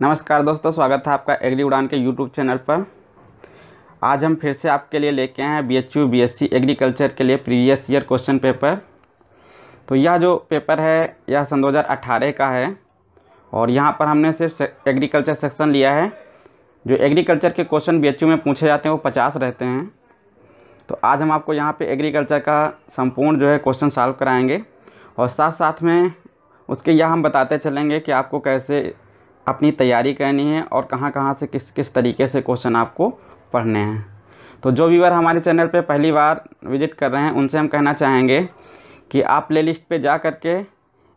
नमस्कार दोस्तों स्वागत है आपका एग्री उड़ान के यूट्यूब चैनल पर आज हम फिर से आपके लिए लेके आए हैं B H U B S C agriculture के लिए प्रीवियस ईयर क्वेश्चन पेपर तो यह जो पेपर है यह सन 2018 का है और यहाँ पर हमने सिर्फ एग्रीकल्चर सेक्शन लिया है जो एग्रीकल्चर के क्वेश्चन बी में पूछे जाते हैं वो पचास रहते हैं तो आज हम आपको यहाँ पर एग्रीकल्चर का संपूर्ण जो है क्वेश्चन सॉल्व कराएँगे और साथ साथ में उसके यह हम बताते चलेंगे कि आपको कैसे अपनी तैयारी करनी है और कहाँ कहाँ से किस किस तरीके से क्वेश्चन आपको पढ़ने हैं तो जो व्यूवर हमारे चैनल पे पहली बार विजिट कर रहे हैं उनसे हम कहना चाहेंगे कि आप प्ले लिस्ट पर जा कर के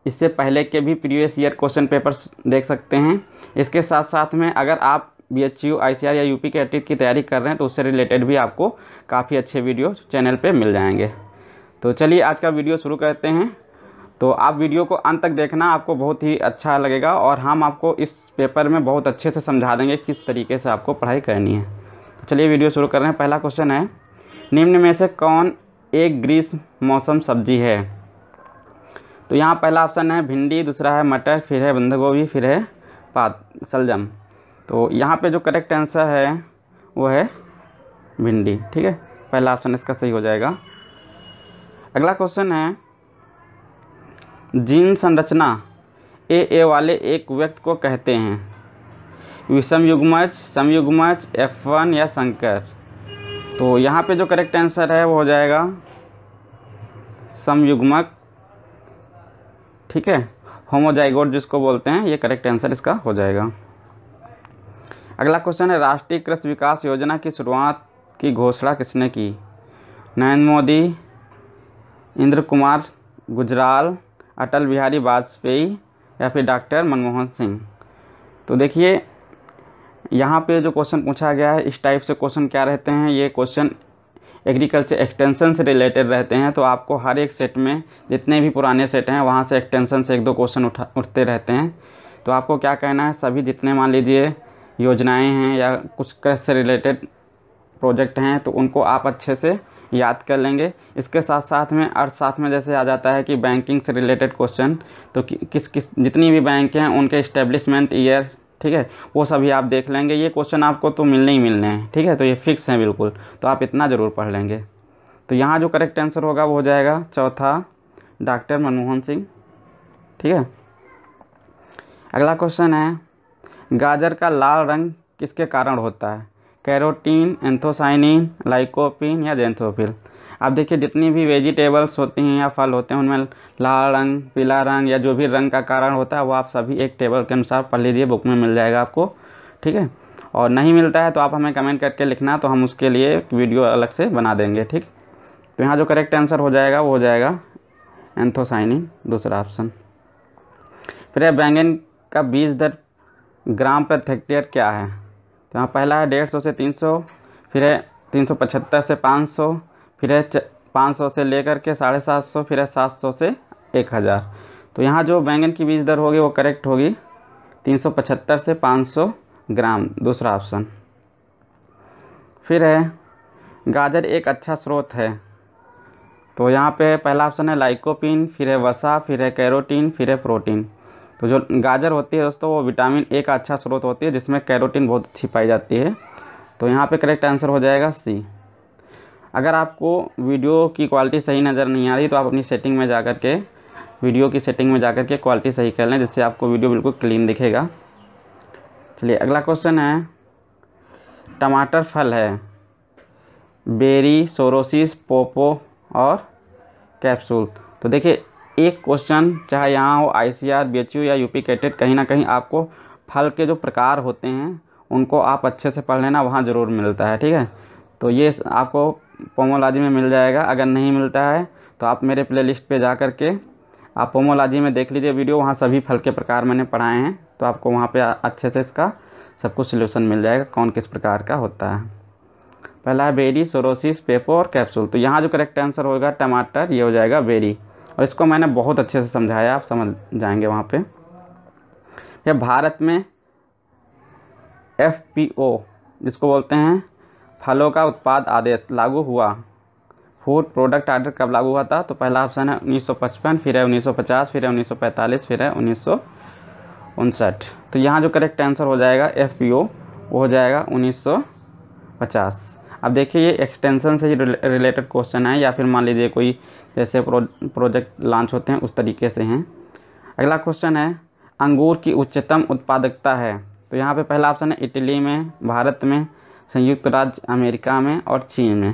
इससे पहले के भी प्रीवियस ईयर क्वेश्चन पेपर्स देख सकते हैं इसके साथ साथ में अगर आप B H U I C R या यू पी के एटेट की तैयारी कर रहे हैं तो उससे रिलेटेड भी आपको काफ़ी अच्छे वीडियो चैनल पर मिल जाएंगे तो चलिए आज का वीडियो शुरू करते हैं तो आप वीडियो को अंत तक देखना आपको बहुत ही अच्छा लगेगा और हम आपको इस पेपर में बहुत अच्छे से समझा देंगे किस तरीके से आपको पढ़ाई करनी है तो चलिए वीडियो शुरू कर रहे हैं पहला क्वेश्चन है निम्न में से कौन एक ग्रीष्म मौसम सब्जी है तो यहाँ पहला ऑप्शन है भिंडी दूसरा है मटर फिर है बंधा गोभी फिर है पात सलजम तो यहाँ पे जो करेक्ट आंसर है वो है भिंडी ठीक है पहला ऑप्शन इसका सही हो जाएगा अगला क्वेश्चन है जीन संरचना ए ए वाले एक व्यक्ति को कहते हैं विषम युग्मज समयुग्मज एफ वन या संकर तो यहाँ पे जो करेक्ट आंसर है वो हो जाएगा समयुग्मक ठीक है होमोजाइगोट जिसको बोलते हैं ये करेक्ट आंसर इसका हो जाएगा अगला क्वेश्चन है राष्ट्रीय कृषि विकास योजना की शुरुआत की घोषणा किसने की नरेंद्र मोदी इंद्र कुमार गुजराल अटल बिहारी वाजपेयी या फिर डॉक्टर मनमोहन सिंह तो देखिए यहाँ पे जो क्वेश्चन पूछा गया है इस टाइप से क्वेश्चन क्या रहते हैं ये क्वेश्चन एग्रीकल्चर एक्सटेंशन से रिलेटेड रहते हैं तो आपको हर एक सेट में जितने भी पुराने सेट हैं वहाँ से एक्सटेंशन से एक दो क्वेश्चन उठा उठते रहते हैं तो आपको क्या कहना है सभी जितने मान लीजिए योजनाएं हैं या कुछ कृषि से रिलेटेड प्रोजेक्ट हैं तो उनको आप अच्छे से याद कर लेंगे इसके साथ साथ में और साथ में जैसे आ जाता है कि बैंकिंग से रिलेटेड क्वेश्चन तो कि, किस किस जितनी भी बैंक हैं उनके इस्टेब्लिशमेंट ईयर ठीक है वो सभी आप देख लेंगे ये क्वेश्चन आपको तो मिलने ही मिलने हैं ठीक है तो ये फिक्स हैं बिल्कुल तो आप इतना ज़रूर पढ़ लेंगे तो यहाँ जो करेक्ट आंसर होगा वो हो जाएगा चौथा डॉक्टर मनमोहन सिंह ठीक है अगला क्वेश्चन है गाजर का लाल रंग किसके कारण होता है कैरोटीन एंथोसाइनिन लाइकोपिन या जेंथोफिल आप देखिए जितनी भी वेजिटेबल्स होती हैं या फल होते हैं उनमें लाल रंग पीला रंग या जो भी रंग का कारण होता है वो आप सभी एक टेबल के अनुसार पढ़ लीजिए बुक में मिल जाएगा आपको ठीक है और नहीं मिलता है तो आप हमें कमेंट करके लिखना तो हम उसके लिए वीडियो अलग से बना देंगे ठीक तो यहाँ जो करेक्ट आंसर हो जाएगा वो हो जाएगा एंथोसाइनिन दूसरा ऑप्शन फिर बैंगन का बीज दर ग्राम प्रति हेक्टेयर क्या है तो यहाँ पहला है डेढ़ सौ से तीन सौ फिर है तीन सौ पचहत्तर से पाँच सौ फिर है पाँच सौ से लेकर के साढ़े सात सौ फिर है सात सौ से एक हज़ार तो यहाँ जो बैंगन की बीज दर होगी वो करेक्ट होगी तीन सौ पचहत्तर से पाँच सौ ग्राम दूसरा ऑप्शन फिर है गाजर एक अच्छा स्रोत है तो यहाँ पे पहला ऑप्शन है लाइकोपिन फिर है वसा फिर है कैरोटीन फिर है प्रोटीन तो जो गाजर होती है दोस्तों वो विटामिन ए का अच्छा स्रोत होती है जिसमें कैरोटीन बहुत अच्छी पाई जाती है तो यहाँ पे करेक्ट आंसर हो जाएगा सी अगर आपको वीडियो की क्वालिटी सही नज़र नहीं आ रही तो आप अपनी सेटिंग में जा कर के वीडियो की सेटिंग में जा कर के क्वालिटी सही कर लें जिससे आपको वीडियो बिल्कुल क्लीन दिखेगा चलिए अगला क्वेश्चन है टमाटर फल है बेरी सोरोसिस पोपो और कैप्सूल तो देखिए एक क्वेश्चन चाहे यहाँ हो I C R B H U या यूपी कैटेट कहीं ना कहीं आपको फल के जो प्रकार होते हैं उनको आप अच्छे से पढ़ लेना वहाँ ज़रूर मिलता है ठीक है तो ये आपको पोमोलॉजी में मिल जाएगा अगर नहीं मिलता है तो आप मेरे प्ले लिस्ट पर जा कर आप पोमोलॉजी में देख लीजिए वीडियो वहाँ सभी फल के प्रकार मैंने पढ़ाए हैं तो आपको वहाँ पर अच्छे से इसका सब कुछ सोल्यूशन मिल जाएगा कौन किस प्रकार का होता है पहला है बेरी सोरोसिस पेपो और कैप्सूल तो यहाँ जो करेक्ट आंसर होगा टमाटर ये हो जाएगा बेरी और इसको मैंने बहुत अच्छे से समझाया आप समझ जाएंगे वहाँ पे यह भारत में एफ जिसको बोलते हैं फलों का उत्पाद आदेश लागू हुआ फूड प्रोडक्ट आर्डर कब लागू हुआ था तो पहला ऑप्शन है 1955 फिर है 1950 फिर है 1945 फिर है उन्नीस तो यहाँ जो करेक्ट आंसर हो जाएगा एफ वो हो जाएगा पचास अब देखिए ये एक्सटेंशन से रिलेटेड क्वेश्चन है या फिर मान लीजिए कोई जैसे प्रो, प्रोजेक्ट लॉन्च होते हैं उस तरीके से हैं अगला क्वेश्चन है अंगूर की उच्चतम उत्पादकता है तो यहाँ पे पहला ऑप्शन है इटली में भारत में संयुक्त राज्य अमेरिका में और चीन में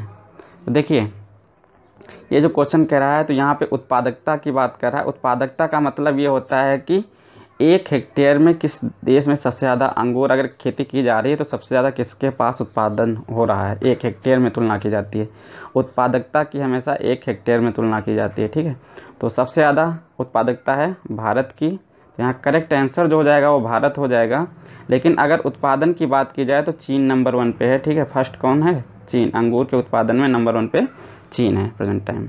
तो देखिए ये जो क्वेश्चन कह रहा है तो यहाँ पे उत्पादकता की बात कर रहा है उत्पादकता का मतलब ये होता है कि एक हेक्टेयर में किस देश में सबसे ज़्यादा अंगूर अगर खेती की जा रही है तो सबसे ज़्यादा किसके पास उत्पादन हो रहा है एक हेक्टेयर में तुलना की जाती है उत्पादकता की हमेशा एक हेक्टेयर में तुलना की जाती है ठीक है तो सबसे ज़्यादा उत्पादकता है भारत की तो यहाँ करेक्ट आंसर जो हो जाएगा वो भारत हो जाएगा लेकिन अगर उत्पादन की बात की जाए तो चीन नंबर वन पे है ठीक है फर्स्ट कौन है चीन अंगूर के उत्पादन में नंबर वन पे चीन है प्रेजेंट टाइम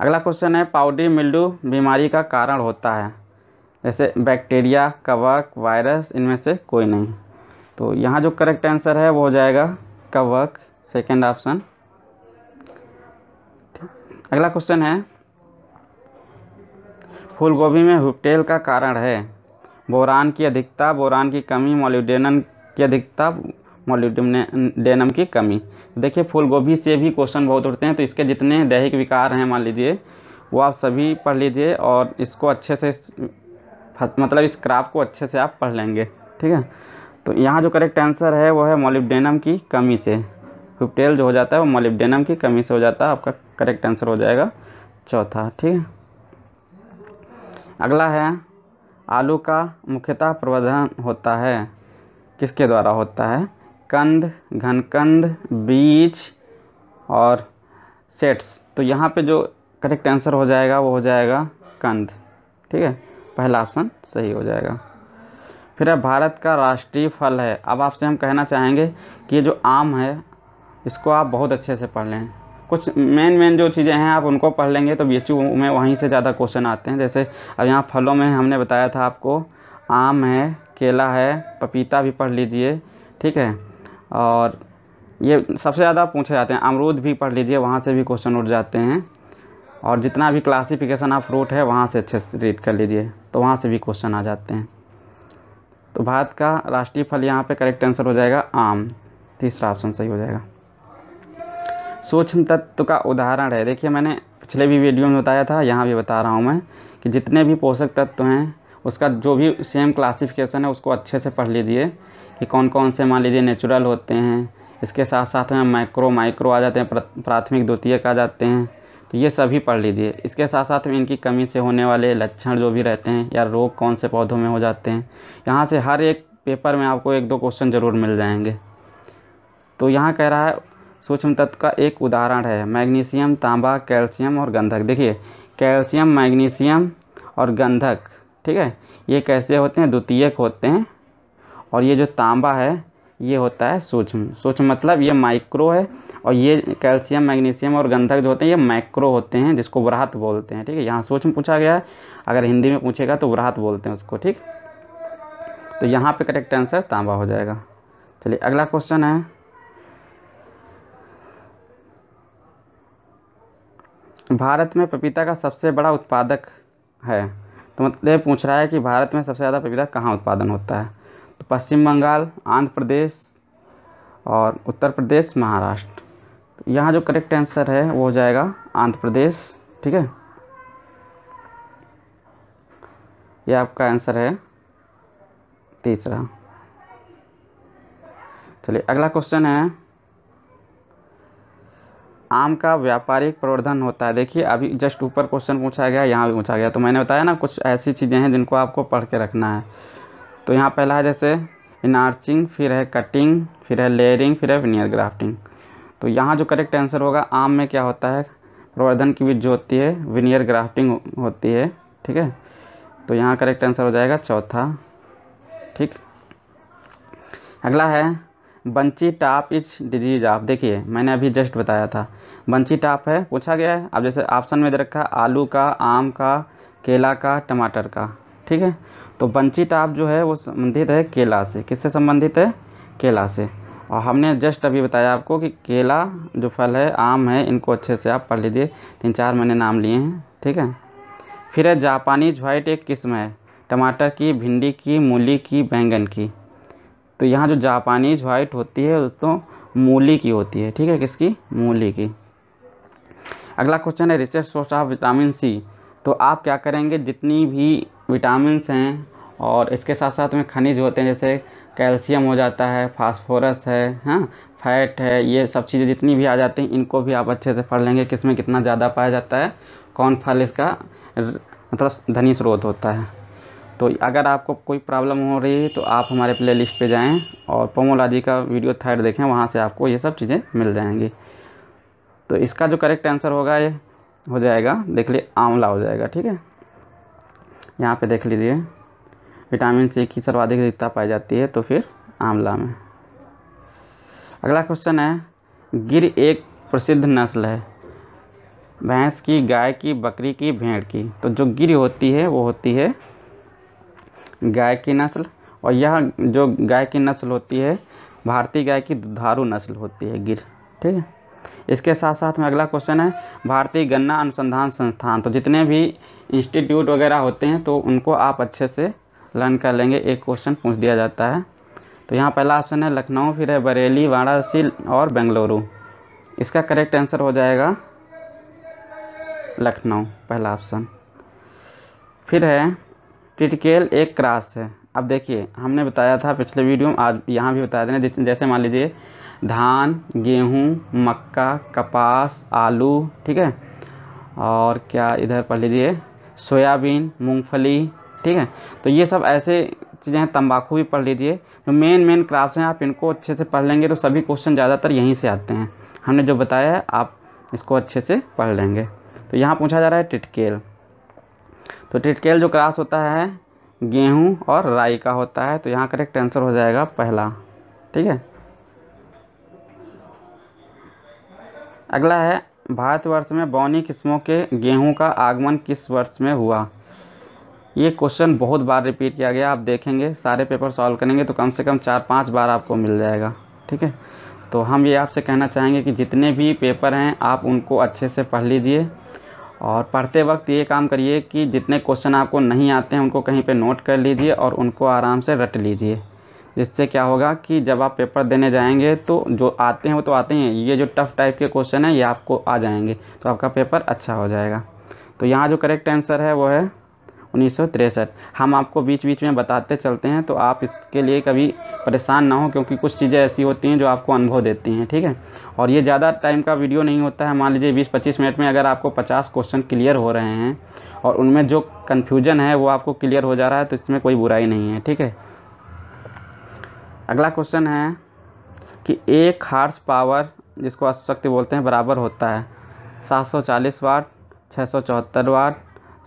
अगला क्वेश्चन है पाउडी मिल्डू बीमारी का कारण होता है जैसे बैक्टीरिया कवक वायरस इनमें से कोई नहीं तो यहाँ जो करेक्ट आंसर है वो हो जाएगा कवक सेकेंड ऑप्शन अगला क्वेश्चन है फूलगोभी में हुपटेल का कारण है बोरान की अधिकता बोरान की कमी मोलिडेनन की अधिकता मोलिडेनम की कमी देखिए फूलगोभी से भी क्वेश्चन बहुत उठते हैं तो इसके जितने दैहिक विकार हैं मान लीजिए वो आप सभी पढ़ लीजिए और इसको अच्छे से मतलब इस क्राफ को अच्छे से आप पढ़ लेंगे ठीक है तो यहाँ जो करेक्ट आंसर है वो है मोलिबडेनम की कमी से फिफ्टेल जो हो जाता है वो मोलिबडेनम की कमी से हो जाता है आपका करेक्ट आंसर हो जाएगा चौथा ठीक है अगला है आलू का मुख्यतः प्रबंधन होता है किसके द्वारा होता है कंद घनकंद बीज और सेट्स तो यहाँ पे जो करेक्ट आंसर हो जाएगा वो हो जाएगा कंद ठीक है पहला ऑप्शन सही हो जाएगा फिर है भारत का राष्ट्रीय फल है अब आपसे हम कहना चाहेंगे कि ये जो आम है इसको आप बहुत अच्छे से पढ़ लें कुछ मेन मेन जो चीज़ें हैं आप उनको पढ़ लेंगे तो बी में वहीं से ज़्यादा क्वेश्चन आते हैं जैसे अब यहाँ फलों में हमने बताया था आपको आम है केला है पपीता भी पढ़ लीजिए ठीक है और ये सबसे ज़्यादा पूछे जाते हैं अमरूद भी पढ़ लीजिए वहाँ से भी क्वेश्चन उठ जाते हैं और जितना भी क्लासिफिकेशन ऑफ रूट है वहाँ से अच्छे से रीड कर लीजिए तो वहाँ से भी क्वेश्चन आ जाते हैं तो भारत का राष्ट्रीय फल यहाँ पे करेक्ट आंसर हो जाएगा आम तीसरा ऑप्शन सही हो जाएगा सूक्ष्म तत्व का उदाहरण है देखिए मैंने पिछले भी वीडियो में बताया था यहाँ भी बता रहा हूँ मैं कि जितने भी पोषक तत्व हैं उसका जो भी सेम क्लासिफिकेशन है उसको अच्छे से पढ़ लीजिए कि कौन कौन से मान लीजिए नेचुरल होते हैं इसके साथ साथ में माइक्रो माइक्रो आ जाते हैं प्राथमिक द्वितीयक आ जाते हैं तो ये सभी पढ़ लीजिए इसके साथ साथ में इनकी कमी से होने वाले लक्षण जो भी रहते हैं या रोग कौन से पौधों में हो जाते हैं यहाँ से हर एक पेपर में आपको एक दो क्वेश्चन ज़रूर मिल जाएंगे तो यहाँ कह रहा है सूक्ष्म तत्व का एक उदाहरण है मैग्नीशियम तांबा कैल्शियम और गंधक देखिए कैल्शियम मैग्नीशियम और गंधक ठीक है ये कैसे होते हैं द्वितीयक होते हैं और ये जो तांबा है ये होता है सूक्ष्म सूक्ष्म मतलब ये माइक्रो है और ये कैल्शियम मैग्नीशियम और गंधक जो होते हैं ये माइक्रो होते हैं जिसको वराहत बोलते हैं ठीक है यहाँ सूक्ष्म पूछा गया है अगर हिंदी में पूछेगा तो वराहत बोलते हैं उसको ठीक तो यहाँ पे करेक्ट आंसर तांबा हो जाएगा चलिए अगला क्वेश्चन है भारत में पपीता का सबसे बड़ा उत्पादक है तो मतलब पूछ रहा है कि भारत में सबसे ज़्यादा पपीता कहाँ उत्पादन होता है पश्चिम बंगाल आंध्र प्रदेश और उत्तर प्रदेश महाराष्ट्र तो यहाँ जो करेक्ट आंसर है वो हो जाएगा आंध्र प्रदेश ठीक है ये आपका आंसर है तीसरा चलिए अगला क्वेश्चन है आम का व्यापारिक प्रवर्धन होता है देखिए अभी जस्ट ऊपर क्वेश्चन पूछा गया यहाँ भी पूछा गया तो मैंने बताया ना कुछ ऐसी चीज़ें हैं जिनको आपको पढ़ के रखना है तो यहाँ पहला है जैसे इनार्चिंग फिर है कटिंग फिर है लेयरिंग फिर है विनियर ग्राफ्टिंग तो यहाँ जो करेक्ट आंसर होगा आम में क्या होता है प्रवर्धन की भी जो होती है विनियर ग्राफ्टिंग होती है ठीक है तो यहाँ करेक्ट आंसर हो जाएगा चौथा ठीक अगला है बंची टाप इज डिजीज आप देखिए मैंने अभी जस्ट बताया था बंची टाप है पूछा गया है अब जैसे ऑप्शन में दे रखा आलू का आम का केला का टमाटर का ठीक है तो बंची टाप जो है वो संबंधित है केला से किससे संबंधित है केला से और हमने जस्ट अभी बताया आपको कि केला जो फल है आम है इनको अच्छे से आप पढ़ लीजिए तीन चार महीने नाम लिए हैं ठीक है फिर है जापानी ज्वाइट एक किस्म है टमाटर की भिंडी की मूली की बैंगन की तो यहाँ जो जापानी ज्वाइट होती है दोस्तों मूली की होती है ठीक है किसकी मूली की अगला क्वेश्चन है richest source of vitamin C तो आप क्या करेंगे जितनी भी विटामिन्स हैं और इसके साथ साथ में खनिज होते हैं जैसे कैल्शियम हो जाता है फास्फोरस है हाँ फैट है ये सब चीज़ें जितनी भी आ जाती हैं इनको भी आप अच्छे से पढ़ लेंगे किस में कितना ज़्यादा पाया जाता है कौन फल इसका मतलब धनी स्रोत होता है तो अगर आपको कोई प्रॉब्लम हो रही है तो आप हमारे प्ले लिस्ट पर जाएँ और पोमोलॉजी का वीडियो थर्ड देखें वहाँ से आपको ये सब चीज़ें मिल जाएंगी तो इसका जो करेक्ट आंसर होगा ये हो जाएगा देख लिए आंवला हो जाएगा ठीक है यहाँ पे देख लीजिए विटामिन सी की सर्वाधिक अधिकता पाई जाती है तो फिर आंवला में अगला क्वेश्चन है गिर एक प्रसिद्ध नस्ल है भैंस की गाय की बकरी की भेड़ की तो जो गिर होती है वो होती है गाय की नस्ल और यह जो गाय की नस्ल होती है भारतीय गाय की दुधारू नस्ल होती है गिर ठीक है इसके साथ साथ में अगला क्वेश्चन है भारतीय गन्ना अनुसंधान संस्थान तो जितने भी इंस्टीट्यूट वगैरह होते हैं तो उनको आप अच्छे से लर्न कर लेंगे एक क्वेश्चन पूछ दिया जाता है तो यहाँ पहला ऑप्शन है लखनऊ फिर है बरेली वाराणसी और बेंगलुरु इसका करेक्ट आंसर हो जाएगा लखनऊ पहला ऑप्शन फिर है टिटकेल एक क्रास है अब देखिए हमने बताया था पिछले वीडियो में आज यहाँ भी बता देना जैसे मान लीजिए धान गेहूँ मक्का कपास आलू ठीक है और क्या इधर पढ़ लीजिए सोयाबीन मूंगफली ठीक है तो ये सब ऐसे चीज़ें हैं तंबाकू भी पढ़ लीजिए जो मेन मेन क्राफ्ट हैं आप इनको अच्छे से पढ़ लेंगे तो सभी क्वेश्चन ज़्यादातर यहीं से आते हैं हमने जो बताया है आप इसको अच्छे से पढ़ लेंगे तो यहाँ पूछा जा रहा है टिटकेल तो टिटकेल जो क्रास होता है गेहूँ और राई का होता है तो यहाँ करेक्ट आंसर हो जाएगा पहला ठीक है अगला है भारतवर्ष में बौनी किस्मों के गेहूं का आगमन किस वर्ष में हुआ ये क्वेश्चन बहुत बार रिपीट किया गया आप देखेंगे सारे पेपर सॉल्व करेंगे तो कम से कम चार पाँच बार आपको मिल जाएगा ठीक है तो हम ये आपसे कहना चाहेंगे कि जितने भी पेपर हैं आप उनको अच्छे से पढ़ लीजिए और पढ़ते वक्त ये काम करिए कि जितने क्वेश्चन आपको नहीं आते हैं उनको कहीं पे नोट कर लीजिए और उनको आराम से रट लीजिए जिससे क्या होगा कि जब आप पेपर देने जाएंगे तो जो आते हैं वो तो आते हैं ये जो टफ़ टाइप के क्वेश्चन हैं ये आपको आ जाएंगे तो आपका पेपर अच्छा हो जाएगा तो यहाँ जो करेक्ट आंसर है वो है उन्नीस हम आपको बीच बीच में बताते चलते हैं तो आप इसके लिए कभी परेशान ना हो क्योंकि कुछ चीज़ें ऐसी होती हैं जो आपको अनुभव देती हैं ठीक है और ये ज़्यादा टाइम का वीडियो नहीं होता है मान लीजिए बीस पच्चीस मिनट में अगर आपको पचास क्वेश्चन क्लियर हो रहे हैं और उनमें जो कन्फ्यूजन है वो आपको क्लियर हो जा रहा है तो इसमें कोई बुराई नहीं है ठीक है अगला क्वेश्चन है कि एक हार्स पावर जिसको अशक्ति बोलते हैं बराबर होता है 740 वाट 674 वाट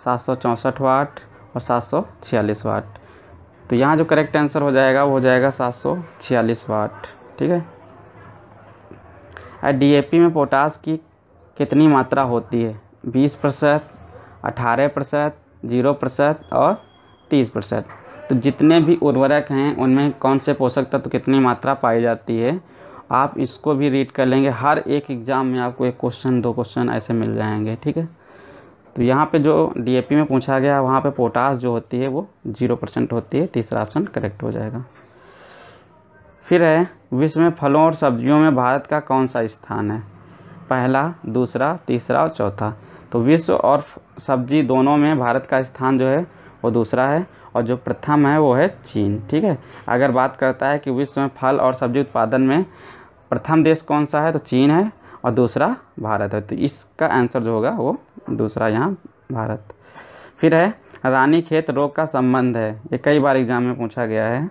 764 वाट और 746 वाट तो यहाँ जो करेक्ट आंसर हो जाएगा वो हो जाएगा 746 वाट ठीक है डीएपी में पोटास की कितनी मात्रा होती है 20 प्रतिशत अठारह प्रतिशत जीरो प्रतिशत और 30 प्रतिशत तो जितने भी उर्वरक हैं उनमें कौन से पोषक तत्व तो कितनी मात्रा पाई जाती है आप इसको भी रीड कर लेंगे हर एक एग्ज़ाम में आपको एक क्वेश्चन दो क्वेश्चन ऐसे मिल जाएंगे ठीक है तो यहाँ पे जो डीएपी में पूछा गया वहाँ पे पोटास जो होती है वो जीरो परसेंट होती है तीसरा ऑप्शन करेक्ट हो जाएगा फिर है विश्व में फलों और सब्जियों में भारत का कौन सा स्थान है पहला दूसरा तीसरा और चौथा तो विश्व और सब्जी दोनों में भारत का स्थान जो है वो दूसरा है और जो प्रथम है वो है चीन ठीक है अगर बात करता है कि विश्व में फल और सब्जी उत्पादन में प्रथम देश कौन सा है तो चीन है और दूसरा भारत है तो इसका आंसर जो होगा वो दूसरा यहाँ भारत फिर है रानी खेत रोग का संबंध है ये कई बार एग्जाम में पूछा गया है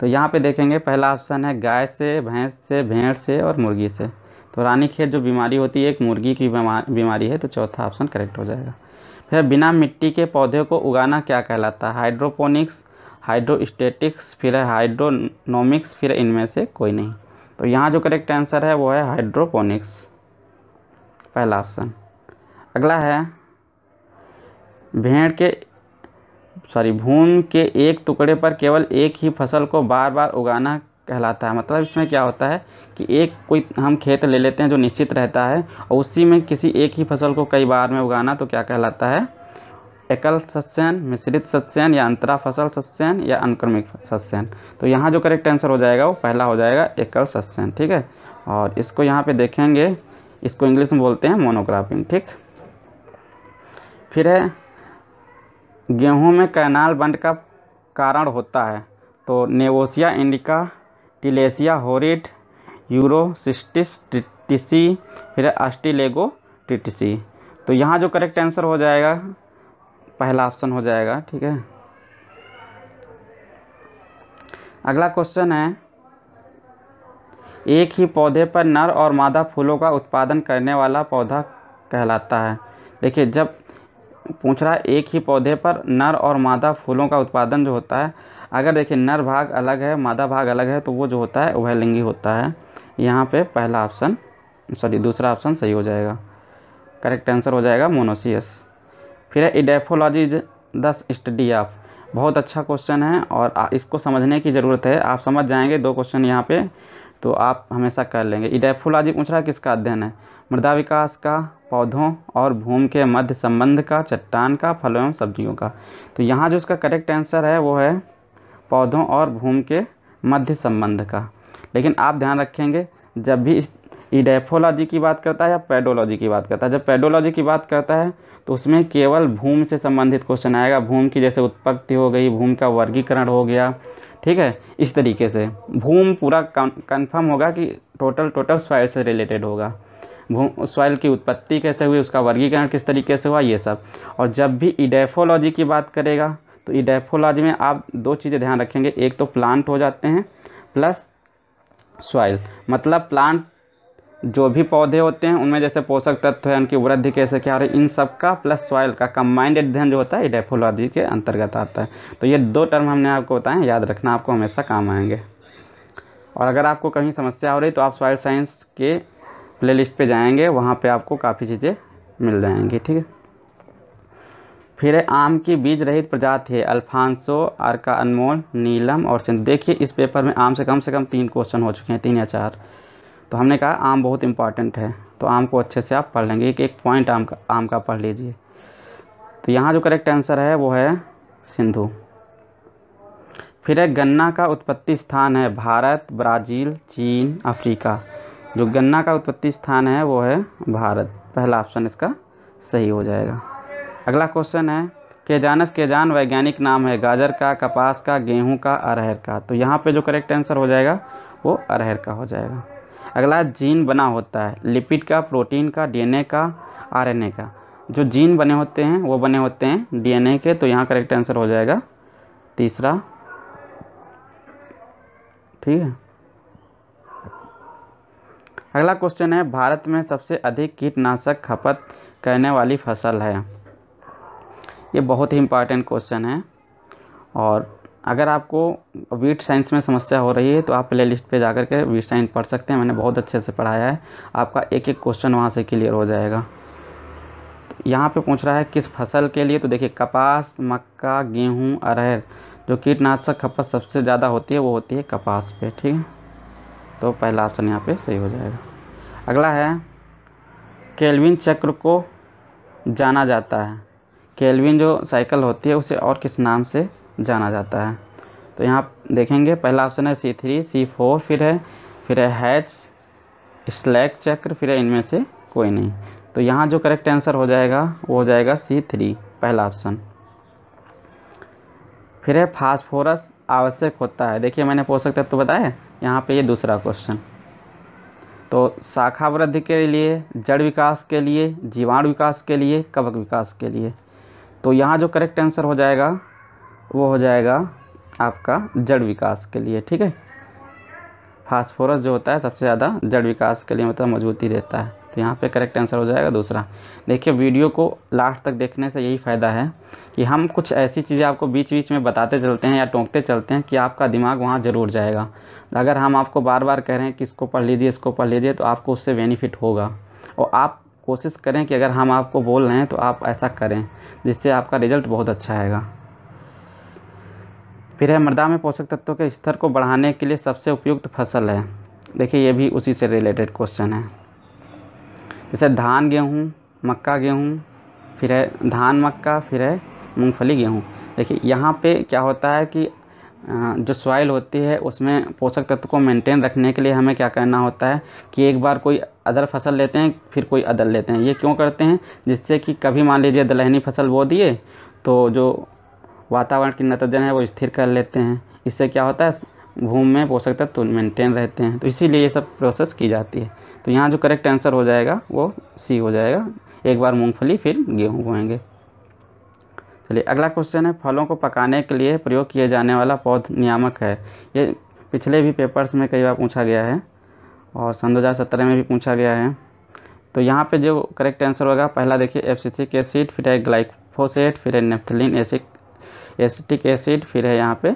तो यहाँ पे देखेंगे पहला ऑप्शन है गाय से भैंस से भेड़ से और मुर्गी से तो रानी खेत जो बीमारी होती है एक मुर्गी की बीमारी है तो चौथा ऑप्शन करेक्ट हो जाएगा फिर बिना मिट्टी के पौधे को उगाना क्या कहलाता है हाइड्रोपोनिक्स हाइड्रोस्टेटिक्स फिर है फिर इनमें से कोई नहीं तो यहाँ जो करेक्ट आंसर है वो है हाइड्रोपोनिक्स पहला ऑप्शन अगला है भेड़ के सॉरी भून के एक टुकड़े पर केवल एक ही फसल को बार बार उगाना कहलाता है मतलब इसमें क्या होता है कि एक कोई हम खेत ले लेते हैं जो निश्चित रहता है और उसी में किसी एक ही फसल को कई बार में उगाना तो क्या कहलाता है एकल सस्यन मिश्रित सस्यन या अंतरा फसल सस्यन या अनुक्रमिक सस्यन तो यहाँ जो करेक्ट आंसर हो जाएगा वो पहला हो जाएगा एकल सस्यन ठीक है और इसको यहाँ पे देखेंगे इसको इंग्लिश में बोलते हैं मोनोग्राफिंग ठीक फिर है गेहूँ में कैनाल बंद का कारण होता है तो नेवोसिया इंडिका टिलेसिया होरिड यूरोसिस्टिस टिटिसी फिर अस्टिलेगो टिटिसी तो यहाँ जो करेक्ट आंसर हो जाएगा पहला ऑप्शन हो जाएगा ठीक है अगला क्वेश्चन है एक ही पौधे पर नर और मादा फूलों का उत्पादन करने वाला पौधा कहलाता है देखिए जब पूछ रहा है एक ही पौधे पर नर और मादा फूलों का उत्पादन जो होता है अगर देखिए नर भाग अलग है मादा भाग अलग है तो वो जो होता है उभयलिंगी होता है यहाँ पे पहला ऑप्शन सॉरी दूसरा ऑप्शन सही हो जाएगा करेक्ट आंसर हो जाएगा मोनोसियस फिर है इडेफोलॉजी दस स्टडी ऑफ बहुत अच्छा क्वेश्चन है और इसको समझने की ज़रूरत है आप समझ जाएंगे दो क्वेश्चन यहाँ पे तो आप हमेशा कर लेंगे इडेफोलॉजी पूछ रहा है किसका अध्ययन है मृदा विकास का पौधों और भूमि के मध्य संबंध का चट्टान का फलों एवं सब्जियों का तो यहाँ जो इसका करेक्ट आंसर है वो है पौधों और भूमि के मध्य संबंध का लेकिन आप ध्यान रखेंगे जब भी इडेफोलॉजी की बात करता है या पेडोलॉजी की बात करता है जब पेडोलॉजी की बात करता है तो उसमें केवल भूमि से संबंधित क्वेश्चन आएगा भूमि की जैसे उत्पत्ति हो गई भूमि का वर्गीकरण हो गया ठीक है इस तरीके से भूमि पूरा कन्फर्म होगा कि टोटल टोटल सॉइल से रिलेटेड होगा भूम सॉइल की उत्पत्ति कैसे हुई उसका वर्गीकरण किस तरीके से हुआ ये सब और जब भी इडेफोलॉजी की बात करेगा तो ये डेफोलॉजी में आप दो चीज़ें ध्यान रखेंगे एक तो प्लांट हो जाते हैं प्लस सॉइल मतलब प्लांट जो भी पौधे होते हैं उनमें जैसे पोषक तत्व है उनकी वृद्धि कैसे क्या हो रही है इन सब का प्लस सॉइल का कम्बाइंड अध्ययन जो होता है ये डेफोलॉजी के अंतर्गत आता है तो ये दो टर्म हमने आपको बताएं याद रखना आपको हमेशा काम आएंगे और अगर आपको कहीं समस्या हो रही तो आप सॉइल साइंस के प्ले लिस्ट पर जाएँगे वहाँ पर आपको काफ़ी चीज़ें मिल जाएंगी ठीक है फिर आम की बीज रहित प्रजाति है अल्फांसो आरका अनमोल नीलम और सिंधु देखिए इस पेपर में आम से कम से कम तीन क्वेश्चन हो चुके हैं तीन या चार तो हमने कहा आम बहुत इंपॉर्टेंट है तो आम को अच्छे से आप पढ़ लेंगे एक एक पॉइंट आम का आम का पढ़ लीजिए तो यहाँ जो करेक्ट आंसर है वो है सिंधु फिर है गन्ना का उत्पत्ति स्थान है भारत ब्राज़ील चीन अफ्रीका जो गन्ना का उत्पत्ति स्थान है वो है भारत पहला ऑप्शन इसका सही हो जाएगा अगला क्वेश्चन है केजानस केजान वैज्ञानिक नाम है गाजर का कपास का गेहूं का अरहर का तो यहाँ पे जो करेक्ट आंसर हो जाएगा वो अरहर का हो जाएगा अगला जीन बना होता है लिपिड का प्रोटीन का डीएनए का आरएनए का जो जीन बने होते हैं वो बने होते हैं डीएनए के तो यहाँ करेक्ट आंसर हो जाएगा तीसरा ठीक है अगला क्वेश्चन है भारत में सबसे अधिक कीटनाशक खपत करने वाली फसल है ये बहुत ही इम्पॉर्टेंट क्वेश्चन है और अगर आपको वीट साइंस में समस्या हो रही है तो आप प्ले लिस्ट पर जा के वीट साइंस पढ़ सकते हैं मैंने बहुत अच्छे से पढ़ाया है आपका एक एक क्वेश्चन वहाँ से क्लियर हो जाएगा यहाँ पे पूछ रहा है किस फसल के लिए तो देखिए कपास मक्का गेहूँ अरहर जो कीटनाशक खपत सबसे ज़्यादा होती है वो होती है कपास पे ठीक है तो पहला ऑप्शन यहाँ पे सही हो जाएगा अगला है केल्विन चक्र को जाना जाता है केल्विन जो साइकिल होती है उसे और किस नाम से जाना जाता है तो यहाँ देखेंगे पहला ऑप्शन है सी थ्री सी फोर फिर है फिर है हैच स्लैक चक्र फिर है इनमें से कोई नहीं तो यहाँ जो करेक्ट आंसर हो जाएगा वो हो जाएगा सी थ्री पहला ऑप्शन फिर है फास्फोरस आवश्यक होता है देखिए मैंने पोषक तत्व तो बताया यहाँ पे ये दूसरा क्वेश्चन तो शाखा वृद्धि के लिए जड़ विकास के लिए जीवाणु विकास के लिए कवक विकास के लिए तो यहाँ जो करेक्ट आंसर हो जाएगा वो हो जाएगा आपका जड़ विकास के लिए ठीक है फास्फोरस जो होता है सबसे ज़्यादा जड़ विकास के लिए मतलब मजबूती देता है तो यहाँ पे करेक्ट आंसर हो जाएगा दूसरा देखिए वीडियो को लास्ट तक देखने से यही फ़ायदा है कि हम कुछ ऐसी चीज़ें आपको बीच बीच में बताते चलते हैं या टोंकते चलते हैं कि आपका दिमाग वहाँ ज़रूर जाएगा अगर हम आपको बार बार कह रहे हैं कि इसको पढ़ लीजिए इसको पढ़ लीजिए तो आपको उससे बेनिफिट होगा और आप कोशिश करें कि अगर हम आपको बोल रहे हैं तो आप ऐसा करें जिससे आपका रिजल्ट बहुत अच्छा आएगा फिर है मृदा में पोषक तत्वों के स्तर को बढ़ाने के लिए सबसे उपयुक्त फसल है देखिए ये भी उसी से रिलेटेड क्वेश्चन है जैसे धान गेहूँ मक्का गेहूँ फिर है धान मक्का फिर है मूँगफली गेहूँ देखिए यहाँ पे क्या होता है कि जो सॉइल होती है उसमें पोषक तत्व को मेंटेन रखने के लिए हमें क्या करना होता है कि एक बार कोई अदर फसल लेते हैं फिर कोई अदर लेते हैं ये क्यों करते हैं जिससे कि कभी मान लीजिए दलहनी फसल बो दिए तो जो वातावरण की नतजन है वो स्थिर कर लेते हैं इससे क्या होता है भूमि में पोषक तत्व मेंटेन रहते हैं तो इसीलिए ये सब प्रोसेस की जाती है तो यहाँ जो करेक्ट आंसर हो जाएगा वो सी हो जाएगा एक बार मूँगफली फिर गेहूँ बोएंगे चलिए अगला क्वेश्चन है फलों को पकाने के लिए प्रयोग किए जाने वाला पौध नियामक है ये पिछले भी पेपर्स में कई बार पूछा गया है और सन दो में भी पूछा गया है तो यहाँ पे जो करेक्ट आंसर होगा पहला देखिए एफ सी के एसिड फिर है ग्लाइकोफोसेट फिर है नेफ्थलिन एसिक एसिटिक एसिड फिर है यहाँ पे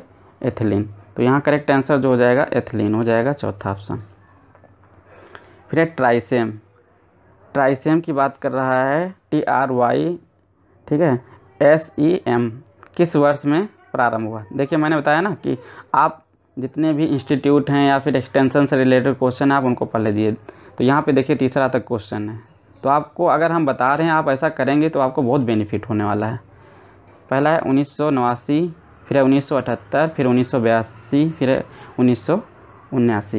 एथिलीन तो यहाँ करेक्ट आंसर जो हो जाएगा एथिलीन हो जाएगा चौथा ऑप्शन फिर है ट्राइसेम ट्राइसेम की बात कर रहा है टी आर वाई ठीक है एस ई एम किस वर्ष में प्रारंभ हुआ देखिए मैंने बताया ना कि आप जितने भी इंस्टीट्यूट हैं या फिर एक्सटेंशन से रिलेटेड क्वेश्चन है आप उनको पढ़ लीजिए तो यहाँ पे देखिए तीसरा तक क्वेश्चन है तो आपको अगर हम बता रहे हैं आप ऐसा करेंगे तो आपको बहुत बेनिफिट होने वाला है पहला है उन्नीस फिर है उन्नीस फिर उन्नीस फिर उन्नीस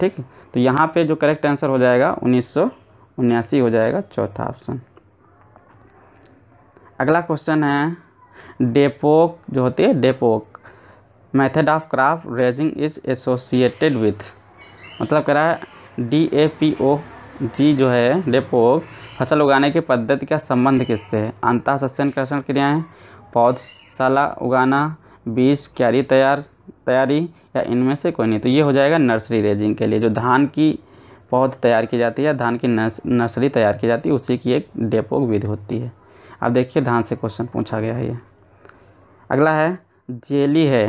ठीक तो यहाँ पर जो करेक्ट आंसर हो जाएगा उन्नीस हो जाएगा चौथा ऑप्शन अगला क्वेश्चन है डेपोक जो होती है dapog method of crop raising is associated with मतलब कह रहा है डी ए पी ओ जी जो है डेपोक फसल उगाने की पद्धति का संबंध किससे है अंतः कर्षण क्रियाएँ पौधशाला उगाना बीज क्यारी तैयार तैयारी या इनमें से कोई नहीं तो ये हो जाएगा नर्सरी रेजिंग के लिए जो धान की पौध तैयार की जाती है धान की नर्सरी तैयार की जाती है उसी की एक डेपोक विधि होती है अब देखिए ध्यान से क्वेश्चन पूछा गया है ये अगला है जेली है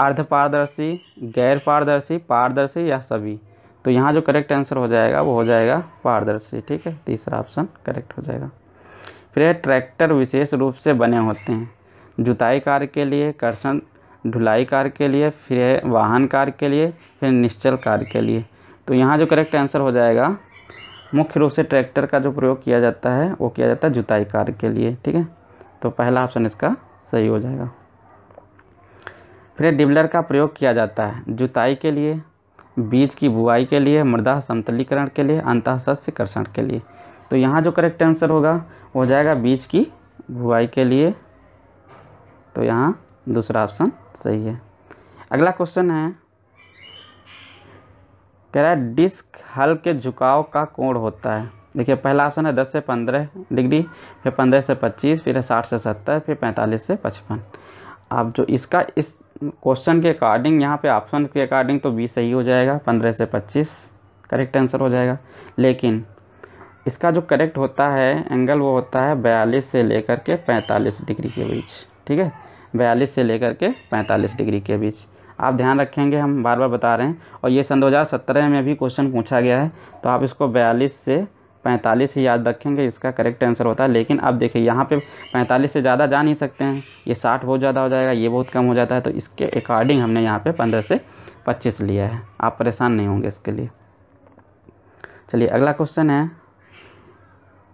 अर्ध पारदर्शी गैर पारदर्शी पारदर्शी या सभी तो यहाँ जो करेक्ट आंसर हो जाएगा वो हो जाएगा पारदर्शी ठीक है तीसरा ऑप्शन करेक्ट हो जाएगा फिर यह ट्रैक्टर विशेष रूप से बने होते हैं जुताई कार्य के लिए कर्षण ढुलाई कार्य के लिए फिर वाहन कार्य के लिए फिर निश्चल कार्य के लिए तो यहाँ जो करेक्ट आंसर हो जाएगा मुख्य रूप से ट्रैक्टर का जो प्रयोग किया जाता है वो किया जाता है जुताई कार्य के लिए ठीक है तो पहला ऑप्शन इसका सही हो जाएगा फिर डिबलर का प्रयोग किया जाता है जुताई के लिए बीज की बुआई के लिए मृदा समतलीकरण के लिए अंत अंतःसस्यकर्षण के लिए तो यहाँ जो करेक्ट आंसर होगा हो जाएगा बीज की बुआई के लिए तो यहाँ दूसरा ऑप्शन सही है अगला क्वेश्चन है कह रहा है डिस्क हल के झुकाव का कोण होता है देखिए पहला ऑप्शन है दस से पंद्रह डिग्री फिर पंद्रह से पच्चीस फिर साठ से सत्तर फिर पैंतालीस से पचपन आप जो इसका इस क्वेश्चन के अकॉर्डिंग यहाँ पे ऑप्शन के अकॉर्डिंग तो बी सही हो जाएगा पंद्रह से पच्चीस करेक्ट आंसर हो जाएगा लेकिन इसका जो करेक्ट होता है एंगल वो होता है बयालीस से लेकर के पैंतालीस डिग्री के बीच ठीक है बयालीस से लेकर के पैंतालीस डिग्री के बीच आप ध्यान रखेंगे हम बार बार बता रहे हैं और ये सन दो में भी क्वेश्चन पूछा गया है तो आप इसको बयालीस से पैंतालीस ही याद रखेंगे इसका करेक्ट आंसर होता है लेकिन अब देखिए यहाँ पे पैंतालीस से ज़्यादा जा नहीं सकते हैं ये साठ बहुत ज़्यादा हो जाएगा ये बहुत कम हो जाता है तो इसके अकॉर्डिंग हमने यहाँ पे पंद्रह से पच्चीस लिया है आप परेशान नहीं होंगे इसके लिए चलिए अगला क्वेश्चन है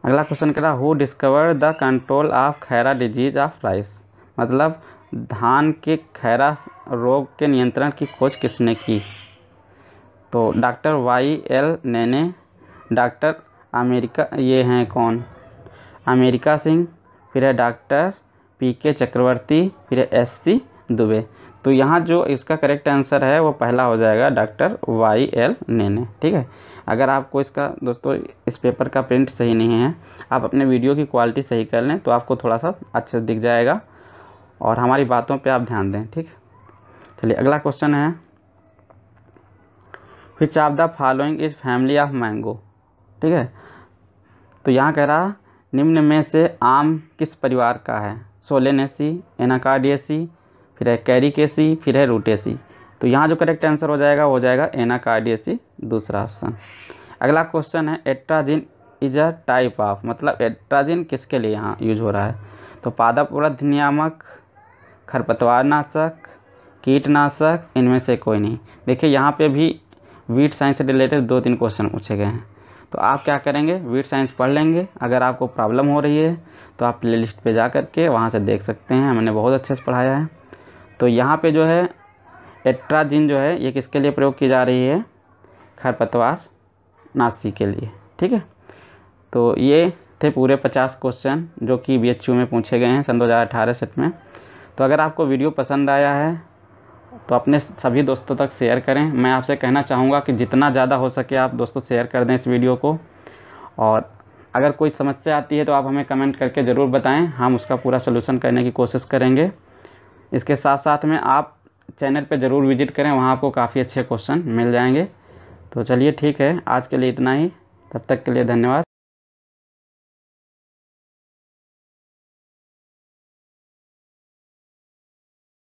अगला क्वेश्चन कह रहा who discover the control of khaira disease of rice मतलब धान के खैरा रोग के नियंत्रण की खोज किसने की तो doctor Y L Nene doctor America ये हैं कौन अमेरिका सिंह फिर है डॉक्टर पी के चक्रवर्ती फिर है एस सी दुबे तो यहाँ जो इसका करेक्ट आंसर है वो पहला हो जाएगा डॉक्टर वाई एल नैने ठीक है अगर आपको इसका दोस्तों इस पेपर का प्रिंट सही नहीं है आप अपने वीडियो की क्वालिटी सही कर लें तो आपको थोड़ा सा अच्छा दिख जाएगा और हमारी बातों पे आप ध्यान दें ठीक चलिए अगला क्वेश्चन है which of the following is family of mango ठीक है तो यहाँ कह रहा निम्न में से आम किस परिवार का है सोलेनेसी एनाकार्डियसी फिर है कैरिकेसी फिर है रूटेसी तो यहाँ जो करेक्ट आंसर हो जाएगा हो जाएगा एनाकार्डियसी दूसरा ऑप्शन अगला क्वेश्चन है atrazine is a type of मतलब एट्राजिन किसके लिए यहाँ यूज हो रहा है तो पादप वृद्ध नियामक खरपतवार नाशक कीटनाशक इनमें से कोई नहीं देखिए यहाँ पे भी वीट साइंस से रिलेटेड दो तीन क्वेश्चन पूछे गए हैं तो आप क्या करेंगे वीट साइंस पढ़ लेंगे अगर आपको प्रॉब्लम हो रही है तो आप प्ले लिस्ट पर जा कर के वहाँ से देख सकते हैं मैंने बहुत अच्छे से पढ़ाया है तो यहाँ पर जो है एट्राजिन जो है ये किसके लिए प्रयोग की जा रही है खरपतवार नासी के लिए ठीक है तो ये थे पूरे पचास क्वेश्चन जो कि बी में पूछे गए हैं सन दो हज़ार सेट में तो अगर आपको वीडियो पसंद आया है तो अपने सभी दोस्तों तक शेयर करें मैं आपसे कहना चाहूँगा कि जितना ज़्यादा हो सके आप दोस्तों शेयर कर दें इस वीडियो को और अगर कोई समस्या आती है तो आप हमें कमेंट करके ज़रूर बताएं हम उसका पूरा सलूशन करने की कोशिश करेंगे इसके साथ साथ में आप चैनल पर ज़रूर विजिट करें वहाँ आपको काफ़ी अच्छे क्वेश्चन मिल जाएंगे तो चलिए ठीक है आज के लिए इतना ही तब तक के लिए धन्यवाद